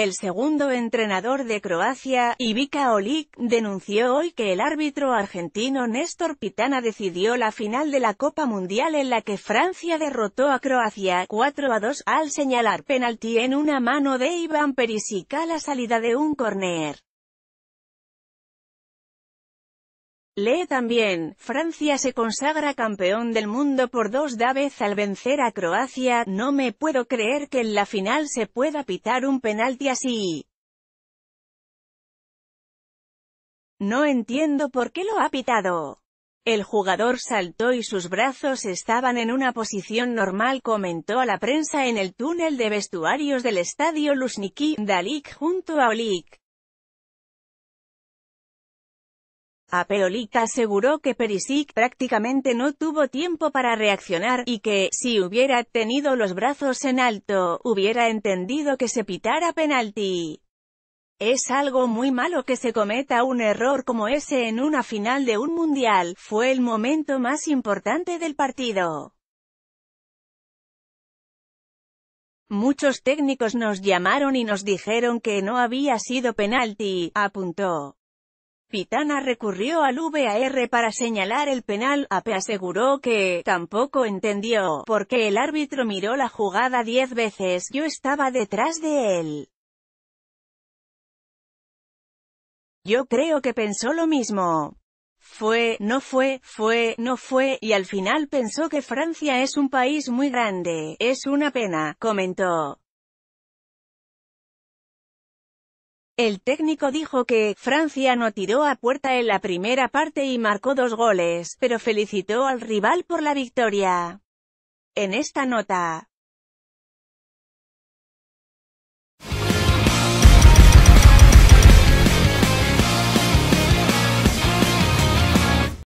El segundo entrenador de Croacia, Ivica Olic, denunció hoy que el árbitro argentino Néstor Pitana decidió la final de la Copa Mundial en la que Francia derrotó a Croacia 4 a 2 al señalar penalti en una mano de Iván Perisic a la salida de un corner. Lee también, Francia se consagra campeón del mundo por dos da vez al vencer a Croacia, no me puedo creer que en la final se pueda pitar un penalti así. No entiendo por qué lo ha pitado. El jugador saltó y sus brazos estaban en una posición normal comentó a la prensa en el túnel de vestuarios del estadio Luzhniki, Dalik junto a Olik. Apeolic ah, aseguró que Perisic prácticamente no tuvo tiempo para reaccionar, y que, si hubiera tenido los brazos en alto, hubiera entendido que se pitara penalti. Es algo muy malo que se cometa un error como ese en una final de un mundial, fue el momento más importante del partido. Muchos técnicos nos llamaron y nos dijeron que no había sido penalti, apuntó. Pitana recurrió al VAR para señalar el penal, Ape aseguró que, tampoco entendió, porque el árbitro miró la jugada diez veces, yo estaba detrás de él. Yo creo que pensó lo mismo. Fue, no fue, fue, no fue, y al final pensó que Francia es un país muy grande, es una pena, comentó. El técnico dijo que Francia no tiró a puerta en la primera parte y marcó dos goles, pero felicitó al rival por la victoria. En esta nota,